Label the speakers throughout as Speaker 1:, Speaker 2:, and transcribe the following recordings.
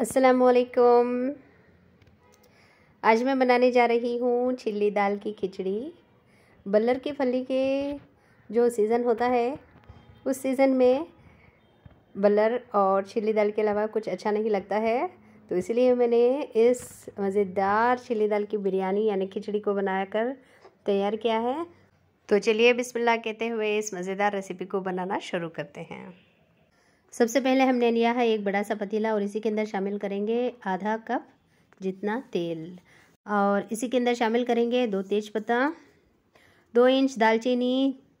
Speaker 1: असलकुम आज मैं बनाने जा रही हूँ चिल्ली दाल की खिचड़ी बल्लर की फली के जो सीज़न होता है उस सीज़न में बल्लर और चिल्ली दाल के अलावा कुछ अच्छा नहीं लगता है तो इसलिए मैंने इस मज़ेदार चिल्ली दाल की बिरयानी यानी खिचड़ी को बनाकर तैयार किया है तो चलिए बिस्मिल्लाह कहते हुए इस मज़ेदार रेसिपी को बनाना शुरू करते हैं सबसे पहले हमने लिया है एक बड़ा सा पतीला और इसी के अंदर शामिल करेंगे आधा कप जितना तेल और इसी के अंदर शामिल करेंगे दो तेज पत्ता दो इंच दालचीनी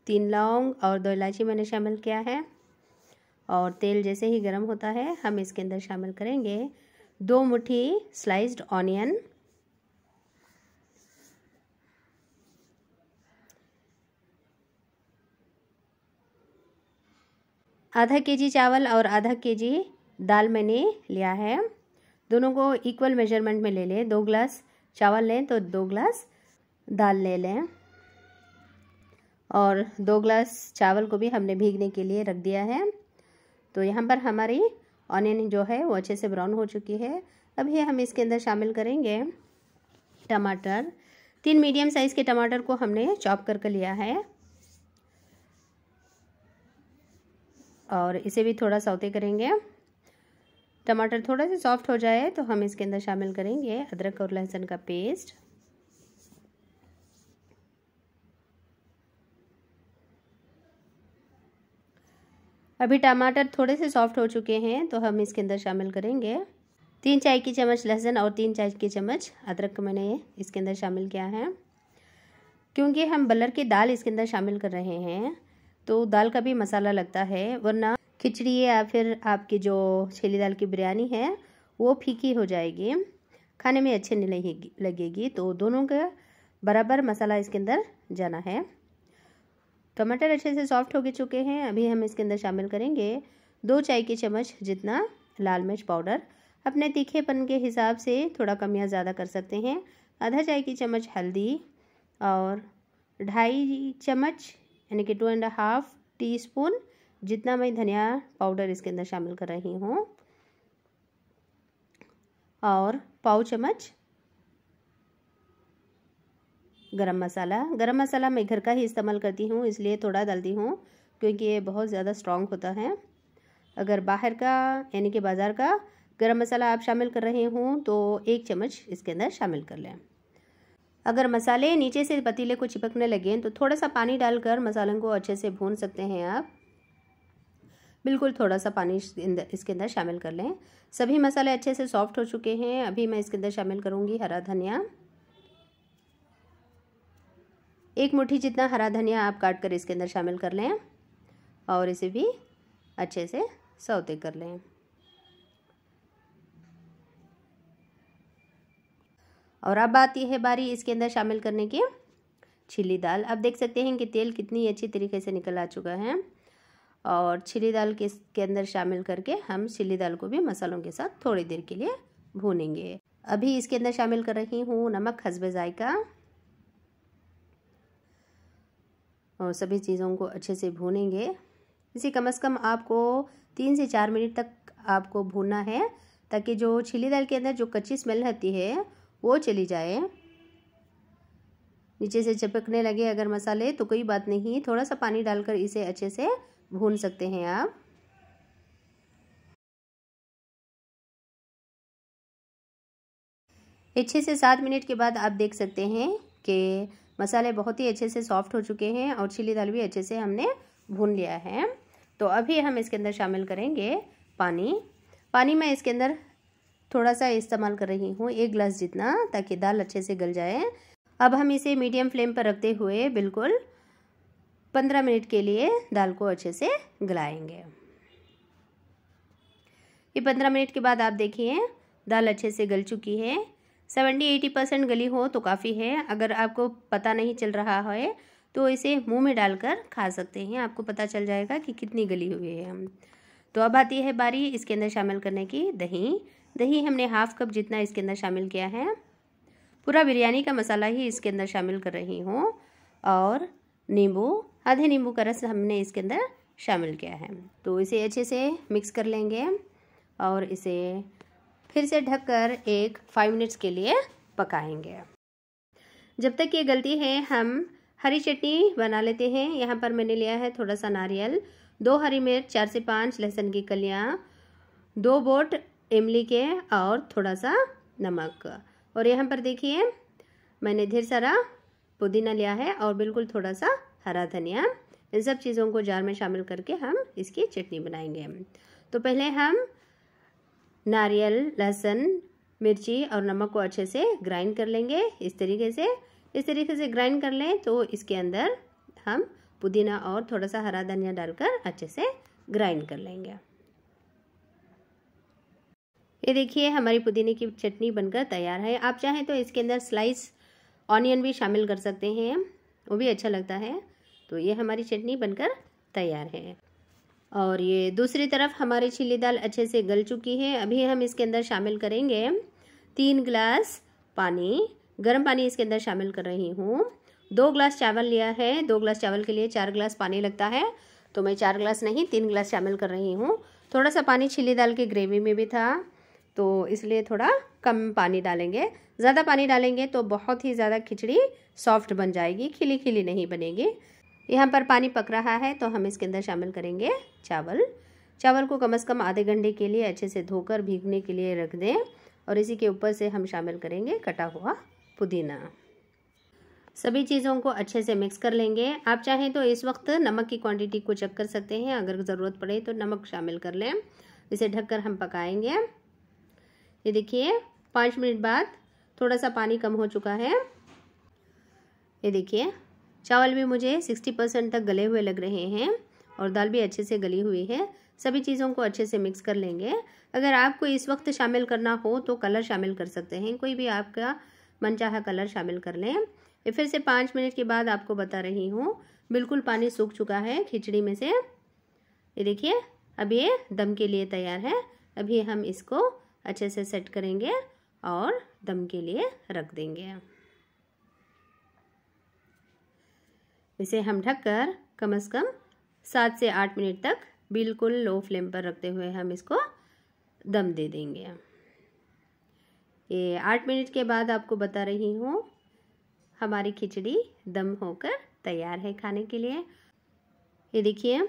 Speaker 1: तीन लौंग और दो इलायची मैंने शामिल किया है और तेल जैसे ही गर्म होता है हम इसके अंदर शामिल करेंगे दो मुट्ठी स्लाइस्ड ऑनियन आधा के जी चावल और आधा के जी दाल मैंने लिया है दोनों को इक्वल मेजरमेंट में ले लें दो ग्लास चावल लें तो दो ग्लास दाल ले लें और दो ग्लास चावल को भी हमने भीगने के लिए रख दिया है तो यहाँ पर हमारी ऑनियन जो है वो अच्छे से ब्राउन हो चुकी है अभी हम इसके अंदर शामिल करेंगे टमाटर तीन मीडियम साइज़ के टमाटर को हमने चॉप करके लिया है और इसे भी थोड़ा सौते करेंगे टमाटर थोड़ा सा सॉफ्ट हो जाए तो हम इसके अंदर शामिल करेंगे अदरक और लहसुन का पेस्ट अभी टमाटर थोड़े से सॉफ्ट हो चुके हैं तो हम इसके अंदर शामिल करेंगे तीन चाय की चम्मच लहसुन और तीन चाय की चम्मच अदरक मैंने इसके अंदर शामिल किया है क्योंकि हम बलर की दाल इसके अंदर शामिल कर रहे हैं तो दाल का भी मसाला लगता है वरना खिचड़ी या फिर आपकी जो छेली दाल की बिरयानी है वो फीकी हो जाएगी खाने में अच्छे नहीं लगेगी तो दोनों का बराबर मसाला इसके अंदर जाना है टमाटर अच्छे से सॉफ्ट हो चुके हैं अभी हम इसके अंदर शामिल करेंगे दो चाय के चम्मच जितना लाल मिर्च पाउडर अपने तीखेपन के हिसाब से थोड़ा कम या ज़्यादा कर सकते हैं आधा चाय की चम्मच हल्दी और ढाई चम्मच यानी कि two and half teaspoon जितना मैं धनिया पाउडर इसके अंदर शामिल कर रही हूँ और पाव चम्मच गरम मसाला गरम मसाला मैं घर का ही इस्तेमाल करती हूँ इसलिए थोड़ा डालती हूँ क्योंकि ये बहुत ज़्यादा स्ट्रॉन्ग होता है अगर बाहर का यानी कि बाज़ार का गरम मसाला आप शामिल कर रहे हों तो एक चम्मच इसके अंदर शामिल कर लें अगर मसाले नीचे से पतीले को चिपकने लगे तो थोड़ा सा पानी डालकर मसालों को अच्छे से भून सकते हैं आप बिल्कुल थोड़ा सा पानी इसके अंदर शामिल कर लें सभी मसाले अच्छे से सॉफ्ट हो चुके हैं अभी मैं इसके अंदर शामिल करूँगी हरा धनिया एक मुट्ठी जितना हरा धनिया आप काट कर इसके अंदर शामिल कर लें और इसे भी अच्छे से सौते कर लें और अब आती है बारी इसके अंदर शामिल करने की छिली दाल अब देख सकते हैं कि तेल कितनी अच्छी तरीके से निकल आ चुका है और छिली दाल के इसके अंदर शामिल करके हम छिली दाल को भी मसालों के साथ थोड़ी देर के लिए भूनेंगे अभी इसके अंदर शामिल कर रही हूँ नमक हसबे ज़ायका और सभी चीज़ों को अच्छे से भूनेंगे इसे कम अज़ कम आपको तीन से चार मिनट तक आपको भूनना है ताकि जो छिली दाल के अंदर जो कच्ची स्मेल रहती है वो चली जाए नीचे से चपकने लगे अगर मसाले तो कोई बात नहीं थोड़ा सा पानी डालकर इसे अच्छे से भून सकते हैं आप अच्छे से सात मिनट के बाद आप देख सकते हैं कि मसाले बहुत ही अच्छे से सॉफ्ट हो चुके हैं और चिली दाल भी अच्छे से हमने भून लिया है तो अभी हम इसके अंदर शामिल करेंगे पानी पानी मैं इसके अंदर थोड़ा सा इस्तेमाल कर रही हूँ एक ग्लास जितना ताकि दाल अच्छे से गल जाए अब हम इसे मीडियम फ्लेम पर रखते हुए बिल्कुल पंद्रह मिनट के लिए दाल को अच्छे से गलाएंगे ये पंद्रह मिनट के बाद आप देखिए दाल अच्छे से गल चुकी है सेवेंटी एटी परसेंट गली हो तो काफ़ी है अगर आपको पता नहीं चल रहा है तो इसे मुंह में डालकर खा सकते हैं आपको पता चल जाएगा कि कितनी गली हुई है हम तो अब आती है बारी इसके अंदर शामिल करने की दही दही हमने हाफ कप जितना इसके अंदर शामिल किया है पूरा बिरयानी का मसाला ही इसके अंदर शामिल कर रही हूँ और नींबू आधे नींबू का रस हमने इसके अंदर शामिल किया है तो इसे अच्छे से मिक्स कर लेंगे और इसे फिर से ढककर एक फाइव मिनट्स के लिए पकाएंगे जब तक ये गलती है हम हरी चटनी बना लेते हैं यहाँ पर मैंने लिया है थोड़ा सा नारियल दो हरी मिर्च चार से पाँच लहसुन की कलियाँ दो बोट इमली के और थोड़ा सा नमक और यहाँ पर देखिए मैंने ढेर सारा पुदीना लिया है और बिल्कुल थोड़ा सा हरा धनिया इन सब चीज़ों को जार में शामिल करके हम इसकी चटनी बनाएंगे तो पहले हम नारियल लहसुन मिर्ची और नमक को अच्छे से ग्राइंड कर लेंगे इस तरीके से इस तरीके से ग्राइंड कर लें तो इसके अंदर हम पुदीना और थोड़ा सा हरा धनिया डालकर अच्छे से ग्राइंड कर लेंगे ये देखिए हमारी पुदीने की चटनी बनकर तैयार है आप चाहें तो इसके अंदर स्लाइस ऑनियन भी शामिल कर सकते हैं वो भी अच्छा लगता है तो ये हमारी चटनी बनकर तैयार है और ये दूसरी तरफ हमारी छिली दाल अच्छे से गल चुकी है अभी हम इसके अंदर शामिल करेंगे तीन गिलास पानी गर्म पानी इसके अंदर शामिल कर रही हूँ दो गिलास चावल लिया है दो गिलास चावल के लिए चार गिलास पानी लगता है तो मैं चार गिलास नहीं तीन गिलास शामिल कर रही हूँ थोड़ा सा पानी छिली दाल की ग्रेवी में भी था तो इसलिए थोड़ा कम पानी डालेंगे ज़्यादा पानी डालेंगे तो बहुत ही ज़्यादा खिचड़ी सॉफ्ट बन जाएगी खिली खिली नहीं बनेगी यहाँ पर पानी पक रहा है तो हम इसके अंदर शामिल करेंगे चावल चावल को कम से कम आधे घंटे के लिए अच्छे से धोकर भीगने के लिए रख दें और इसी के ऊपर से हम शामिल करेंगे कटा हुआ पुदीना सभी चीज़ों को अच्छे से मिक्स कर लेंगे आप चाहें तो इस वक्त नमक की क्वांटिटी को चेक कर सकते हैं अगर ज़रूरत पड़े तो नमक शामिल कर लें इसे ढककर हम पकाएंगे ये देखिए पाँच मिनट बाद थोड़ा सा पानी कम हो चुका है ये देखिए चावल भी मुझे सिक्सटी परसेंट तक गले हुए लग रहे हैं और दाल भी अच्छे से गली हुई है सभी चीज़ों को अच्छे से मिक्स कर लेंगे अगर आपको इस वक्त शामिल करना हो तो कलर शामिल कर सकते हैं कोई भी आपका मनचाहा कलर शामिल कर लें फिर से पाँच मिनट के बाद आपको बता रही हूँ बिल्कुल पानी सूख चुका है खिचड़ी में से ये देखिए अब ये दम के लिए तैयार है अभी हम इसको अच्छे से सेट करेंगे और दम के लिए रख देंगे इसे हम ढककर कम से कम सात से आठ मिनट तक बिल्कुल लो फ्लेम पर रखते हुए हम इसको दम दे देंगे ये आठ मिनट के बाद आपको बता रही हूँ हमारी खिचड़ी दम होकर तैयार है खाने के लिए ये देखिए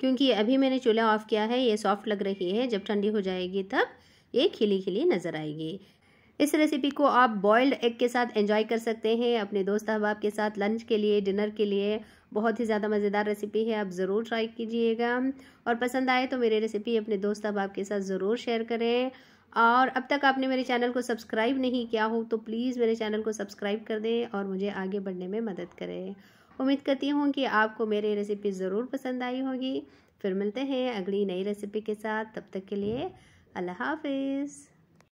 Speaker 1: क्योंकि अभी मैंने चूल्हा ऑफ़ किया है ये सॉफ्ट लग रही है जब ठंडी हो जाएगी तब ये खिली खिली नज़र आएगी इस रेसिपी को आप बॉयल्ड एग के साथ एंजॉय कर सकते हैं अपने दोस्त अहबाब के साथ लंच के लिए डिनर के लिए बहुत ही ज़्यादा मज़ेदार रेसिपी है आप ज़रूर ट्राई कीजिएगा और पसंद आए तो मेरी रेसिपी अपने दोस्त अहबाब के साथ ज़रूर शेयर करें और अब तक आपने मेरे चैनल को सब्सक्राइब नहीं किया हो तो प्लीज़ मेरे चैनल को सब्सक्राइब कर दें और मुझे आगे बढ़ने में मदद करें उम्मीद करती हूँ कि आपको मेरी रेसिपी ज़रूर पसंद आई होगी फिर मिलते हैं अगली नई रेसिपी के साथ तब तक के लिए الله حافظ